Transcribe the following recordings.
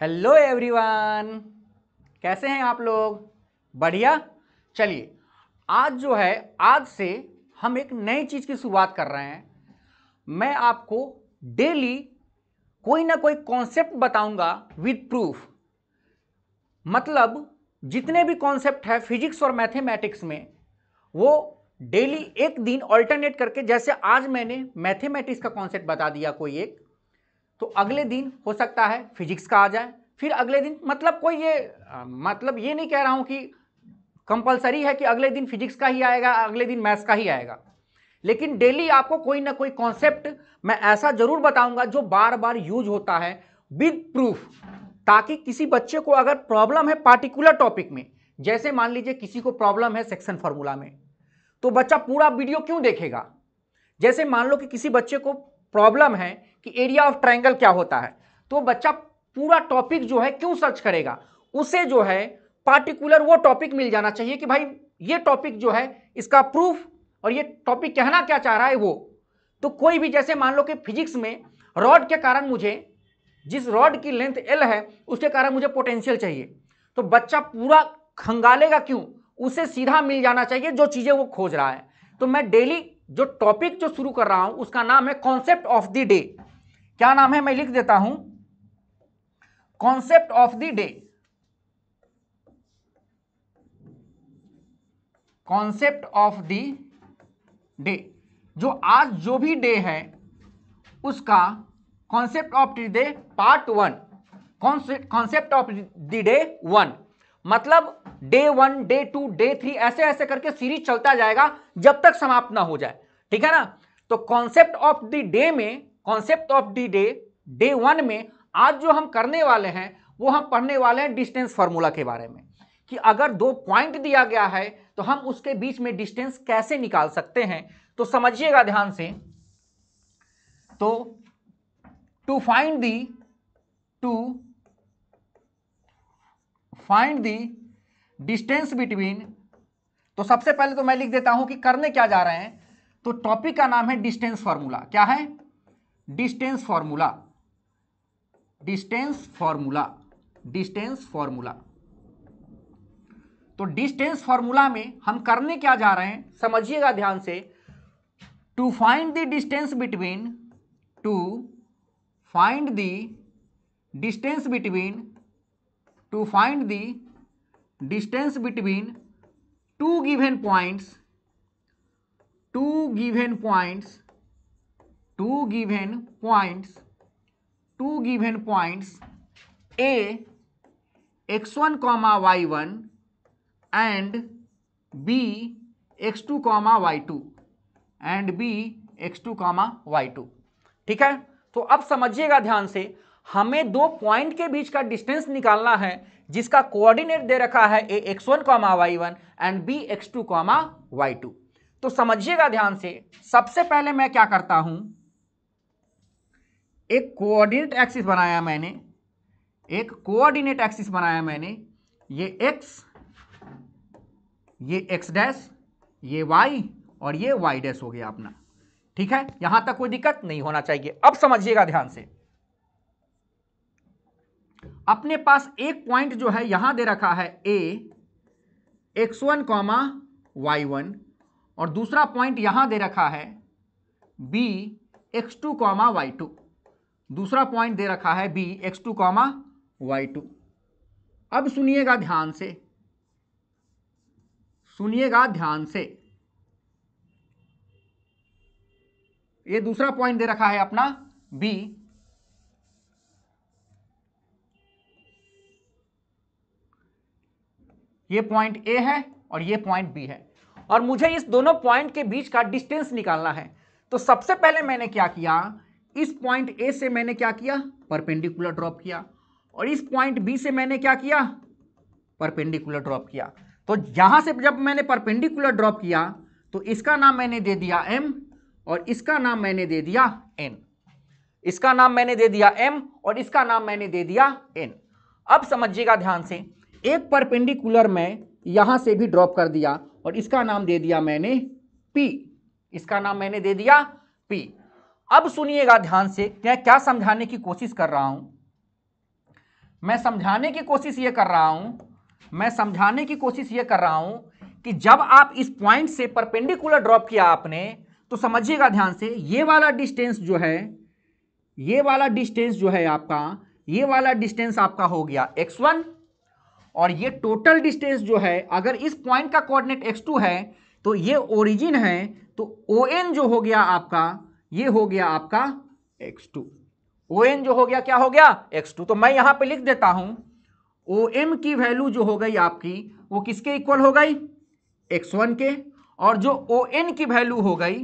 hello everyone कैसे हैं आप लोग बढ़िया चलिए आज जो है आज से हम एक नई चीज़ की शुरुआत कर रहे हैं मैं आपको डेली कोई ना कोई कॉन्सेप्ट बताऊंगा विद प्रूफ मतलब जितने भी कॉन्सेप्ट है फिजिक्स और मैथमेटिक्स में वो डेली एक दिन अल्टरनेट करके जैसे आज मैंने मैथमेटिक्स का कॉन्सेप्ट बता दिया कोई एक तो अगले दिन हो सकता है फिजिक्स का आ जाए फिर अगले दिन मतलब कोई ये मतलब ये नहीं कह रहा हूँ कि कंपलसरी है कि अगले दिन फिजिक्स का ही आएगा अगले दिन मैथ्स का ही आएगा लेकिन डेली आपको कोई ना कोई कॉन्सेप्ट मैं ऐसा ज़रूर बताऊंगा जो बार बार यूज होता है विद प्रूफ ताकि किसी बच्चे को अगर प्रॉब्लम है पार्टिकुलर टॉपिक में जैसे मान लीजिए किसी को प्रॉब्लम है सेक्शन फार्मूला में तो बच्चा पूरा वीडियो क्यों देखेगा जैसे मान लो कि किसी बच्चे को प्रॉब्लम है कि एरिया ऑफ ट्राइंगल क्या होता है तो बच्चा पूरा टॉपिक जो है क्यों सर्च करेगा उसे जो है पार्टिकुलर वो टॉपिक मिल जाना चाहिए कि भाई ये टॉपिक जो है इसका प्रूफ और ये टॉपिक कहना क्या चाह रहा है वो तो कोई भी जैसे मान लो कि फिजिक्स में रॉड के कारण मुझे जिस रॉड की लेंथ एल है उसके कारण मुझे पोटेंशियल चाहिए तो बच्चा पूरा खंगालेगा क्यों उसे सीधा मिल जाना चाहिए जो चीज़ें वो खोज रहा है तो मैं डेली जो टॉपिक जो शुरू कर रहा हूँ उसका नाम है कॉन्सेप्ट ऑफ द डे क्या नाम है मैं लिख देता हूं concept of the day concept of the day जो आज जो भी डे है उसका concept of the day part one concept of the day one मतलब day one day two day three ऐसे ऐसे करके सीरीज चलता जाएगा जब तक समाप्त ना हो जाए ठीक है ना तो कॉन्सेप्ट ऑफ द डे में concept of the day day one में आज जो हम करने वाले हैं वो हम पढ़ने वाले हैं डिस्टेंस फार्मूला के बारे में कि अगर दो पॉइंट दिया गया है तो हम उसके बीच में डिस्टेंस कैसे निकाल सकते हैं तो समझिएगा ध्यान से तो to find the to find the distance between तो सबसे पहले तो मैं लिख देता हूं कि करने क्या जा रहे हैं तो टॉपिक का नाम है डिस्टेंस फॉर्मूला क्या है distance formula distance formula distance formula तो डिस्टेंस फॉर्मूला में हम करने क्या जा रहे हैं समझिएगा ध्यान से to find the distance between to find the distance between to find the distance between two given points two given points two given points two given points a x1 comma y1 and b x2 comma y2 and b x2 comma y2 ठीक है तो अब समझिएगा ध्यान से हमें दो point के बीच का डिस्टेंस निकालना है जिसका कोऑर्डिनेट दे रखा है A x one comma y one and B x two comma y two तो समझिएगा ध्यान से सबसे पहले मैं क्या करता हूं एक कोऑर्डिनेट एक्सिस बनाया मैंने एक कोऑर्डिनेट एक्सिस बनाया मैंने ये एक्स ये एक्स डैश ये वाई और ये वाई डैश हो गया अपना ठीक है यहां तक कोई दिक्कत नहीं होना चाहिए अब समझिएगा ध्यान से अपने पास एक पॉइंट जो है यहां दे रखा है A x one comma y one और दूसरा पॉइंट यहां दे रखा है B x two comma y two दूसरा पॉइंट दे रखा है B x two comma y two अब सुनिएगा ध्यान से सुनिएगा ध्यान से ये दूसरा पॉइंट दे रखा है अपना बी ये पॉइंट ए है और ये पॉइंट बी है और मुझे इस दोनों पॉइंट के बीच का डिस्टेंस निकालना है तो सबसे पहले मैंने क्या किया इस पॉइंट ए से मैंने क्या किया परपेंडिकुलर ड्रॉप किया और इस पॉइंट बी से मैंने क्या किया परपेंडिकुलर ड्रॉप किया तो यहां से जब मैंने परपेंडिकुलर ड्रॉप किया तो इसका नाम मैंने दे दिया एम और इसका नाम मैंने दे दिया एन इसका नाम मैंने दे दिया एम और इसका नाम मैंने दे दिया एन अब समझिएगा ध्यान से एक परपेंडिकुलर में यहां से भी ड्रॉप कर दिया और इसका नाम दे दिया मैंने पी इसका नाम मैंने दे दिया पी अब सुनिएगा ध्यान से मैं क्या समझाने की कोशिश कर रहा हूं मैं समझाने की कोशिश यह कर रहा हूं मैं समझाने की कोशिश यह कर रहा हूं कि जब आप इस पॉइंट से परपेंडिकुलर ड्रॉप किया आपने तो समझिएगा ध्यान से ये वाला डिस्टेंस जो है ये वाला डिस्टेंस जो है आपका ये वाला डिस्टेंस आपका हो गया x1 और ये टोटल डिस्टेंस जो है अगर इस पॉइंट का कोऑर्डिनेट x2 है तो ये ओरिजिन है तो ओ जो हो गया आपका ये हो गया आपका एक्स टू ओ एन जो हो गया क्या हो गया एक्स टू तो मैं यहां पे लिख देता हूं ओ एम की वैल्यू जो हो गई आपकी वो किसके इक्वल हो गई एक्स वन के और जो ओ एन की वैल्यू हो गई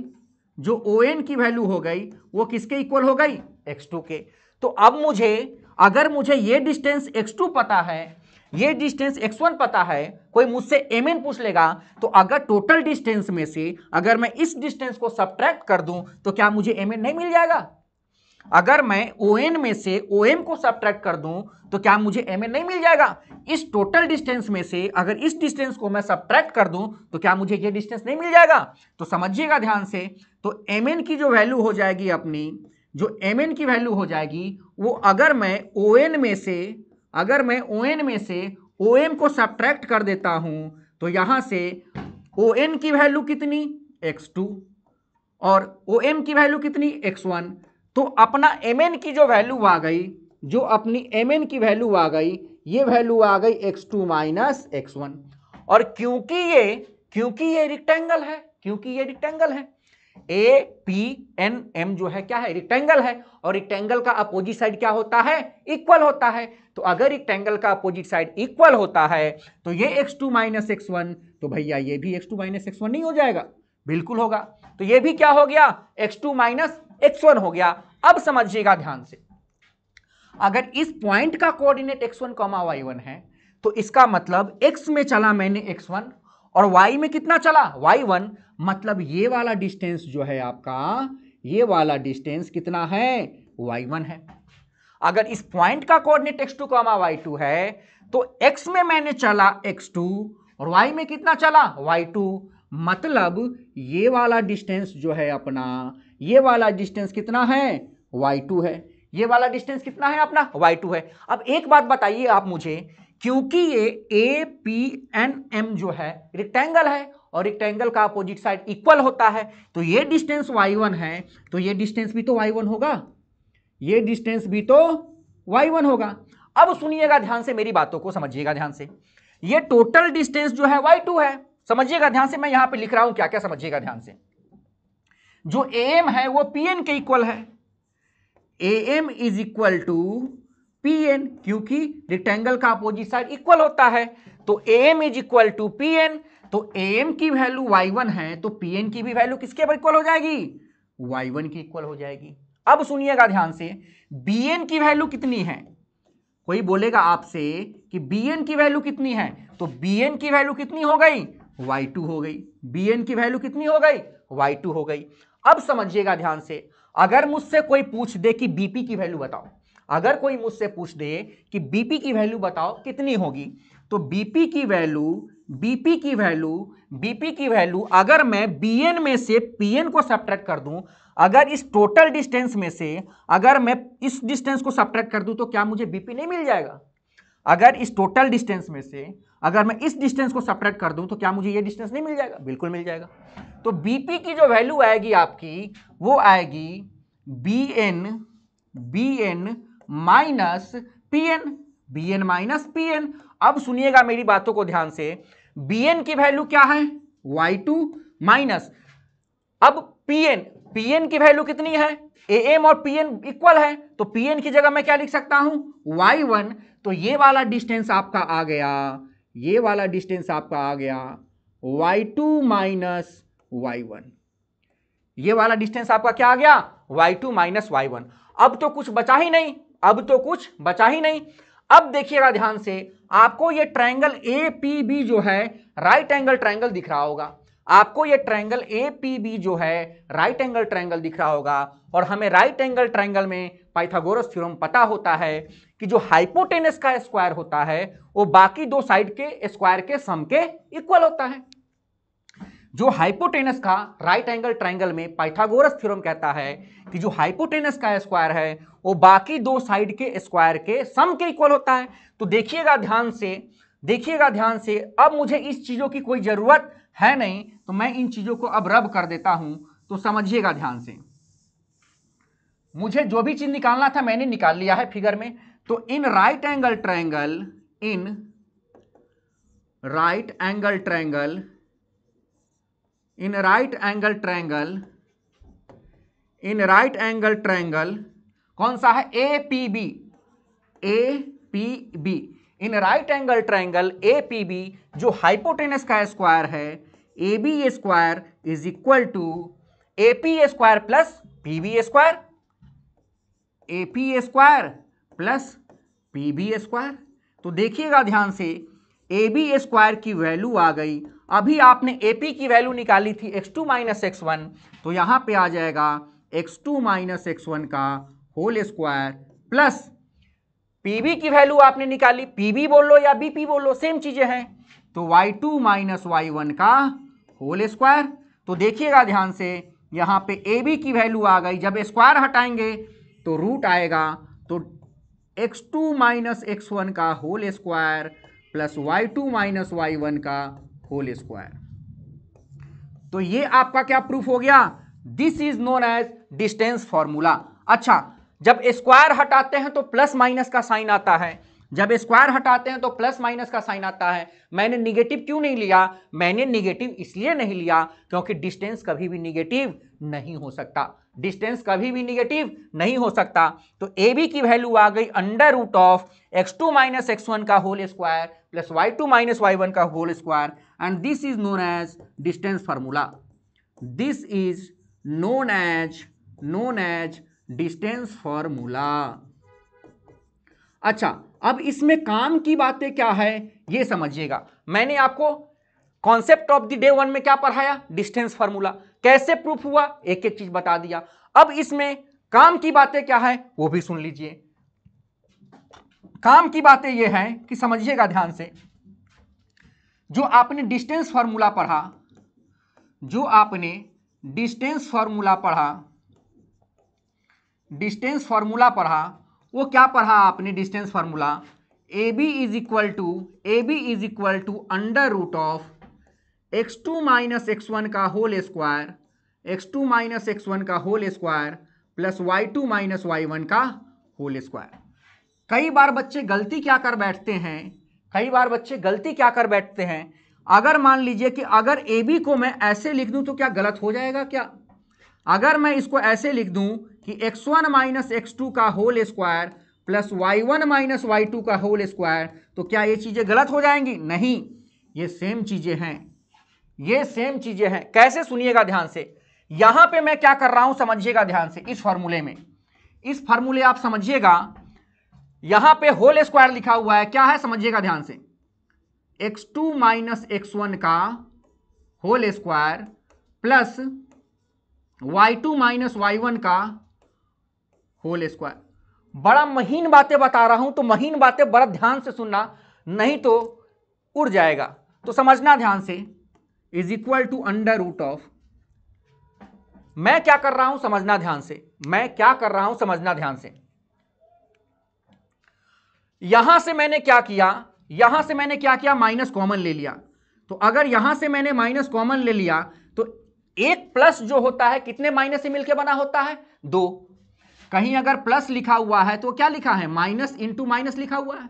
जो ओ एन की वैल्यू हो गई वो किसके इक्वल हो गई एक्स टू के तो अब मुझे अगर मुझे ये डिस्टेंस एक्स टू पता है ये डिस्टेंस x1 पता है कोई मुझसे mn पूछ लेगा तो अगर टोटल डिस्टेंस में से अगर मैं इस डिस्टेंस को सब्ट्रैक्ट कर दूं तो क्या मुझे mn नहीं मिल जाएगा अगर मैं ओ ON में से ओ OM को सब्ट्रैक्ट कर दूं तो क्या मुझे एम नहीं मिल जाएगा इस टोटल डिस्टेंस में से अगर इस डिस्टेंस को मैं सब्ट्रैक्ट कर दूं तो क्या मुझे ये डिस्टेंस नहीं मिल जाएगा तो समझिएगा ध्यान से तो एम की जो वैल्यू हो जाएगी अपनी जो एम की वैल्यू हो जाएगी वो अगर मैं ओ में से अगर मैं ओ एन में से ओ एम को सब्ट्रैक्ट कर देता हूँ तो यहाँ से ओ एन की वैल्यू कितनी एक्स टू और ओ एम की वैल्यू कितनी एक्स वन तो अपना एम एन की जो वैल्यू आ गई जो अपनी एम एन की वैल्यू आ गई ये वैल्यू आ गई x two minus x one और क्योंकि ये क्योंकि ये रिक्टेंगल है क्योंकि ये रिक्टेंगल है ए पी एन एम जो है क्या है रिक्टेंगल है और रिक्टेंगल का अपोजिट साइड क्या होता है इक्वल होता है तो अगर रिक्टेंगल का अपोजिट साइड इक्वल होता है तो ये x two minus x one तो भैया ये भी x two minus x one नहीं हो जाएगा बिल्कुल होगा तो ये भी क्या हो गया x two minus x one हो गया अब समझिएगा ध्यान से अगर इस पॉइंट का coordinate x one comma y one है तो इसका मतलब एक्स में चला मैंने एक्स वन और वाई में कितना चला वाई वन मतलब ये वाला डिस्टेंस जो है आपका ये वाला डिस्टेंस कितना है वाई वन है अगर इस पॉइंट का coordinate x two comma y two है तो एक्स में मैंने चला एक्स टू और वाई में कितना चला वाई टू मतलब ये वाला डिस्टेंस जो है अपना ये वाला डिस्टेंस कितना है वाई टू है ये वाला डिस्टेंस कितना है अपना वाई टू है अब एक बात बताइए आप मुझे क्योंकि ये ए पी एन एम जो है रिक्टेंगल है और रिक्टेंगल का अपोजिट साइड इक्वल होता है तो ये डिस्टेंस y1 है तो ये डिस्टेंस भी तो y1 होगा ये डिस्टेंस भी तो y1 होगा अब सुनिएगा ध्यान से मेरी बातों को समझिएगा ध्यान से ये टोटल डिस्टेंस जो है y2 है समझिएगा ध्यान से मैं यहां पे लिख रहा हूं क्या क्या समझिएगा ध्यान से जो am है वो pn के इक्वल है A M is equal to P N क्योंकि रिक्टेंगल का अपोजिट साइड इक्वल होता है तो A M is equal to P N तो ए एम की वैल्यू वाई वन है तो पी एन की भी वैल्यू किसके इक्वल हो जाएगी वाई वन की इक्वल हो जाएगी अब सुनिएगा ध्यान से बी एन की वैल्यू कितनी है कोई बोलेगा आपसे कि बी एन की वैल्यू कितनी है तो बी एन की वैल्यू कितनी हो गई वाई टू हो गई बी एन की वैल्यू कितनी हो गई वाई टू हो गई अब समझिएगा ध्यान से अगर मुझसे कोई पूछ दे कि बीपी की वैल्यू बताओ अगर कोई मुझसे पूछ दे कि बीपी की वैल्यू बताओ कितनी होगी तो बीपी की वैल्यू बीपी की वैल्यू बीपी की वैल्यू अगर मैं बीएन में से पीएन को सब्ट्रैक्ट कर दूं अगर इस टोटल डिस्टेंस में से अगर मैं इस डिस्टेंस को सब्ट्रैक्ट कर दूं तो क्या मुझे बीपी नहीं मिल जाएगा अगर इस टोटल डिस्टेंस में से अगर मैं इस डिस्टेंस को सप्ट्रैक्ट कर दूं तो क्या मुझे ये डिस्टेंस नहीं मिल जाएगा बिल्कुल मिल जाएगा तो बीपी की जो वैल्यू आएगी आपकी वो आएगी B N B N minus P N B N minus P N अब सुनिएगा मेरी बातों को ध्यान से बी एन की वैल्यू क्या है वाई टू माइनस अब पी एन पी एन की वैल्यू कितनी है ए एम और पी एन इक्वल है तो पी एन की जगह मैं क्या लिख सकता हूं वाई वन तो ये वाला डिस्टेंस आपका आ गया ये वाला डिस्टेंस आपका आ गया y two minus y one ये वाला डिस्टेंस आपका क्या आ गया y two minus y one अब तो कुछ बचा ही नहीं अब तो कुछ बचा ही नहीं अब देखिएगा ध्यान से आपको ये ट्रायंगल ए पी बी जो है राइट एंगल ट्रायंगल दिख रहा होगा आपको ये ट्रायंगल ए पी बी जो है राइट एंगल ट्रायंगल दिख रहा होगा और हमें राइट एंगल ट्रायंगल में पाइथागोरस थ्योरम पता होता है कि जो हाइपोटेनस का स्क्वायर होता है वो बाकी दो साइड के स्क्वायर के सम के इक्वल होता है जो हाइपोटेनस का राइट एंगल ट्राइंगल में पाइथागोरस थ्योरम कहता है कि जो हाइपोटेनस का स्क्वायर है वो बाकी दो साइड के स्क्वायर के सम के इक्वल होता है तो देखिएगा ध्यान से देखिएगा ध्यान से अब मुझे इस चीज़ों की कोई ज़रूरत है नहीं तो मैं इन चीज़ों को अब रब कर देता हूं तो समझिएगा ध्यान से मुझे जो भी चीज़ निकालना था मैंने निकाल लिया है फिगर में तो in right angle triangle in right angle triangle in right angle triangle in right angle triangle कौन सा है A P B A P B in right angle triangle A P B जो हाइपोटेनस का square है A B square is equal to A P square plus P B square A P square plus P B square तो देखिएगा ध्यान से A B square की value आ गई अभी आपने एपी की वैल्यू निकाली थी x two minus x one तो यहाँ पे आ जाएगा x two minus x one का होल स्क्वायर प्लस पीबी की वैल्यू आपने निकाली पी बोल लो या बी बोल लो सेम चीज़ें हैं तो y two minus y one का होल स्क्वायर तो देखिएगा ध्यान से यहाँ पे ए बी की वैल्यू आ गई जब स्क्वायर हटाएंगे तो रूट आएगा तो x two minus x one का whole square plus y two minus y one का होल स्क्वायर तो ये आपका क्या प्रूफ हो गया this is known as distance formula अच्छा जब स्क्वायर हटाते हैं तो प्लस माइनस का साइन आता है जब स्क्वायर हटाते हैं तो प्लस माइनस का साइन आता है मैंने निगेटिव क्यों नहीं लिया मैंने निगेटिव इसलिए नहीं लिया क्योंकि डिस्टेंस कभी भी निगेटिव नहीं हो सकता डिस्टेंस कभी भी निगेटिव नहीं हो सकता तो ए बी की वैल्यू आ गई under root of x two minus x one का whole square plus y two minus y one का whole square and this is known as distance formula this is known as known as distance formula अच्छा अब इसमें काम की बातें क्या है ये समझिएगा मैंने आपको concept of the day one में क्या पढ़ाया डिस्टेंस फार्मूला कैसे प्रूफ हुआ एक एक चीज बता दिया अब इसमें काम की बातें क्या है वो भी सुन लीजिए काम की बातें ये हैं कि समझिएगा ध्यान से जो आपने डिस्टेंस फार्मूला पढ़ा जो आपने डिस्टेंस फॉर्मूला पढ़ा डिस्टेंस फार्मूला पढ़ा वो क्या पढ़ा आपने distance formula A B is equal to A B is equal to under root of x two minus x one का whole square x two minus x one का whole square plus y two minus y one का whole square कई बार बच्चे गलती क्या कर बैठते हैं कई बार बच्चे गलती क्या कर बैठते हैं अगर मान लीजिए कि अगर ए बी को मैं ऐसे लिख दूं तो क्या गलत हो जाएगा क्या अगर मैं इसको ऐसे लिख दूं कि x one minus x two का whole square plus y one minus y two का होल स्क्वायर तो क्या ये चीज़ें गलत हो जाएंगी नहीं ये सेम चीज़ें हैं ये सेम चीज़ें हैं कैसे सुनिएगा ध्यान से यहां पे मैं क्या कर रहा हूं समझिएगा ध्यान से इस फॉर्मूले में इस फॉर्मूले आप समझिएगा यहां पे होल स्क्वायर लिखा हुआ है क्या है समझिएगा ध्यान से x two minus x one का whole square plus y two minus y one का होल स्क्वायर बड़ा महीन बातें बता रहा हूं तो महीन बातें बड़ा ध्यान से सुनना नहीं तो उड़ जाएगा तो समझना ध्यान से is equal to under root of मैं क्या कर रहा हूं समझना ध्यान से मैं क्या कर रहा हूं समझना ध्यान से यहां से मैंने क्या किया यहां से मैंने क्या किया माइनस कॉमन ले लिया तो अगर यहां से मैंने माइनस कॉमन ले लिया तो एक प्लस जो होता है कितने माइनस से मिलकर बना होता है दो कहीं अगर प्लस लिखा हुआ है तो क्या लिखा है माइनस इंटू माइनस लिखा हुआ है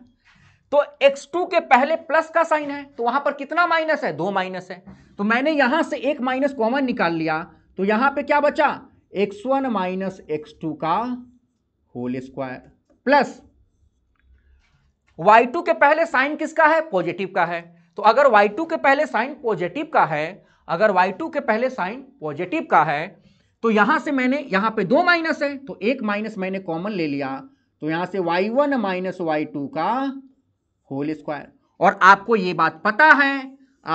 तो x2 के पहले प्लस का साइन है तो वहां पर कितना माइनस है दो माइनस है तो मैंने यहां से एक माइनस कॉमन निकाल लिया तो यहां पे क्या बचा x1 वन माइनस एक्स का होल स्क्वायर प्लस y2 के पहले साइन किसका है पॉजिटिव का है तो अगर y2 के पहले साइन पॉजिटिव का है अगर y2 के पहले साइन पॉजिटिव का है तो यहां से मैंने यहां पे दो माइनस है तो एक माइनस मैंने कॉमन ले लिया तो यहां से y1 वन माइनस वाई का होल स्क्वायर और आपको ये बात पता है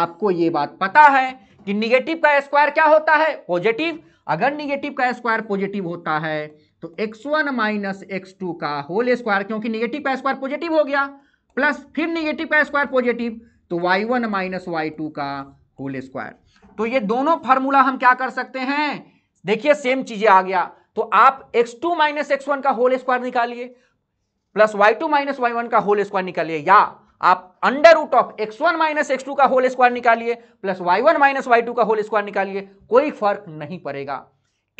आपको ये बात पता है कि निगेटिव का स्क्वायर क्या होता है पॉजिटिव अगर निगेटिव का स्क्वायर पॉजिटिव होता है तो x one minus x two का होल स्क्वायर क्योंकि निगेटिव का स्क्वायर पॉजिटिव हो गया प्लस फिर निगेटिव का स्क्वायर पॉजिटिव तो y1 वन माइनस वाई का होल स्क्वायर तो ये दोनों फार्मूला हम क्या कर सकते हैं देखिए सेम चीजें आ गया तो आप x two minus x one का होल स्क्वायर निकालिए plus y two minus y one का होल स्क्वायर निकालिए या आप under root of x one minus x two का होल स्क्वायर निकालिए plus y one minus y two का whole square निकालिए कोई फर्क नहीं पड़ेगा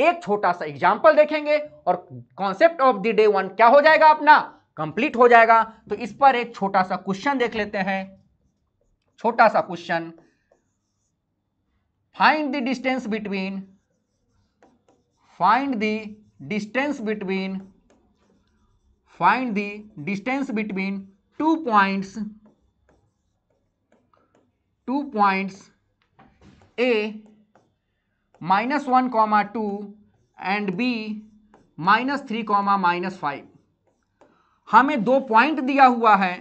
एक छोटा सा एग्जाम्पल देखेंगे और concept of the day one क्या हो जाएगा अपना कंप्लीट हो जाएगा तो इस पर एक छोटा सा क्वेश्चन देख लेते हैं छोटा सा question find the distance between find the distance between find the distance between two points two points A minus one comma two and B minus three comma minus five हमें दो पॉइंट दिया हुआ है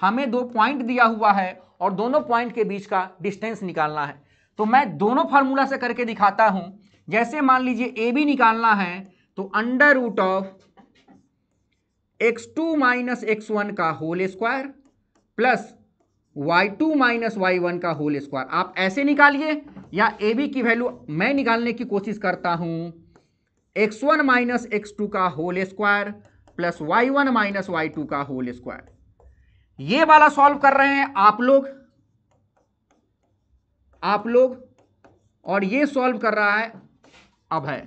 हमें दो पॉइंट दिया हुआ है और दोनों पॉइंट के बीच का डिस्टेंस निकालना है तो मैं दोनों फार्मूला से करके दिखाता हूं जैसे मान लीजिए ए बी निकालना है तो under root of x two minus x one का whole square plus y two minus y one का होल स्क्वायर आप ऐसे निकालिए या ए बी की वैल्यू मैं निकालने की कोशिश करता हूं x one minus x two का whole square plus y one minus y two का होल स्क्वायर ये वाला सॉल्व कर रहे हैं आप लोग आप लोग और ये सॉल्व कर रहा है अभय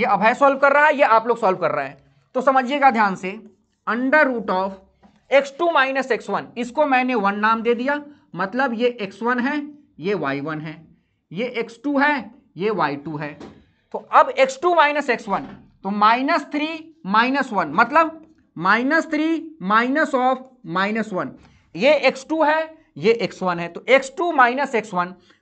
ये अभय सॉल्व कर रहा है ये आप लोग सॉल्व कर रहा है तो समझिएगा ध्यान से under root of x2 two minus x इसको मैंने वन नाम दे दिया मतलब ये x1 है ये y1 है ये x2 है ये y2 है तो अब x2 टू माइनस एक्स तो माइनस थ्री माइनस वन मतलब minus three minus of minus one ये x2 है ये x1 है तो x2 टू माइनस एक्स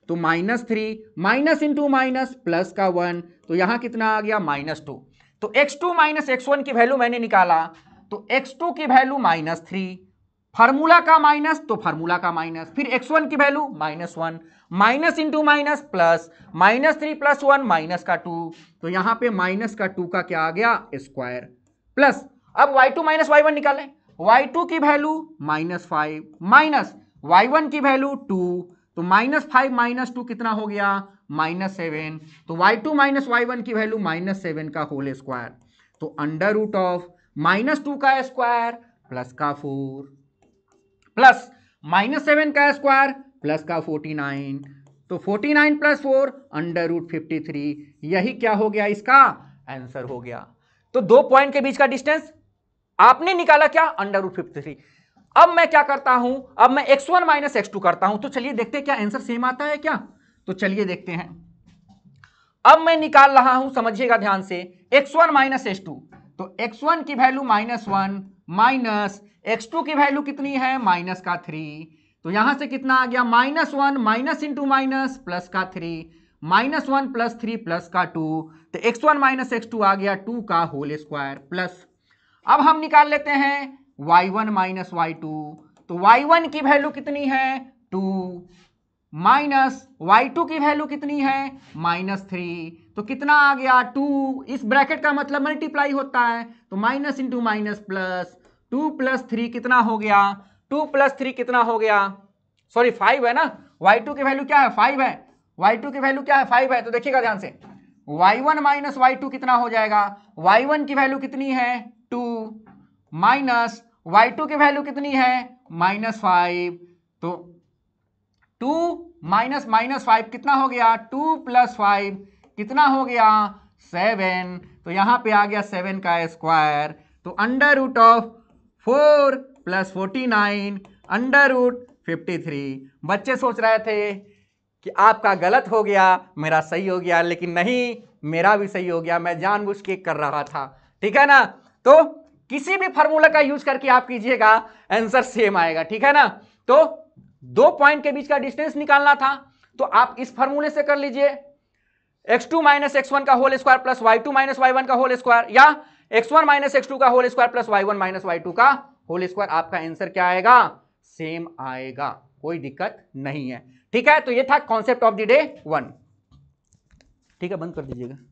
तो minus three minus into minus plus का वन तो यहां कितना आ गया माइनस टू तो x two minus x one की वैल्यू मैंने निकाला तो एक्स टू की वैल्यू माइनस थ्री फार्मूला का माइनस तो फार्मूला का माइनस फिर एक्स वन की value minus one minus into minus plus minus three plus one minus का टू तो यहां पे माइनस का टू का क्या आ गया स्क्वायर प्लस अब y two minus y one निकालें वाई टू की value minus five minus y one की वैल्यू टू तो माइनस फाइव माइनस टू कितना हो गया माइनस सेवन तो y two minus y one की वैल्यू माइनस सेवन का होल स्क्वायर तो under root of minus two का स्क्वायर प्लस का फोर प्लस माइनस सेवन का स्क्वायर प्लस का फोर्टी नाइन तो forty nine plus four under root fifty three यही क्या हो गया इसका आंसर हो गया तो दो पॉइंट के बीच का डिस्टेंस आपने निकाला क्या अंडर रूट फिफ्टी थ्री अब मैं क्या करता हूं अब मैं x one minus x two करता हूं तो चलिए देखते हैं क्या आंसर सेम आता है क्या तो चलिए देखते हैं अब मैं निकाल रहा हूं समझिएगा ध्यान से x one minus x two तो x1 की value minus one minus x की वैल्यू कितनी है माइनस का थ्री तो यहां से कितना आ गया minus one minus into minus plus का three minus one plus three plus का टू तो x one minus x two आ गया टू का होल स्क्वायर प्लस अब हम निकाल लेते हैं y one minus y two तो वाई वन की वैल्यू कितनी है टू माइनस वाई टू की वैल्यू कितनी है माइनस थ्री तो कितना आ गया टू इस ब्रैकेट का मतलब मल्टीप्लाई होता है तो minus into minus plus two plus three कितना हो गया टू प्लस थ्री कितना हो गया सॉरी फाइव है ना वाई टू की वैल्यू क्या है फाइव है वाई टू की वैल्यू क्या है फाइव है तो देखिएगा ध्यान से y one minus y two कितना हो जाएगा वाई वन की वैल्यू कितनी है टू माइनस वाई टू की वैल्यू कितनी है माइनस फाइव तो टू माइनस माइनस फाइव कितना हो गया टू प्लस फाइव कितना हो गया सेवन तो यहाँ पे आ गया सेवन का स्क्वायर तो under root of four plus forty nine under root fifty three बच्चे सोच रहे थे कि आपका गलत हो गया मेरा सही हो गया लेकिन नहीं मेरा भी सही हो गया मैं जानबूझ के कर रहा था ठीक है ना तो किसी भी फार्मूला का यूज करके आप कीजिएगा आंसर सेम आएगा ठीक है ना तो दो पॉइंट के बीच का डिस्टेंस निकालना था तो आप इस फॉर्मूले से कर लीजिए x two minus x one का whole square plus y two minus y one का होल स्क्वायर या x one minus x two का whole square plus y one minus y two का होल स्क्वायर आपका आंसर क्या आएगा same आएगा कोई दिक्कत नहीं है ठीक है तो ये था concept of the day one ठीक है बंद कर दीजिएगा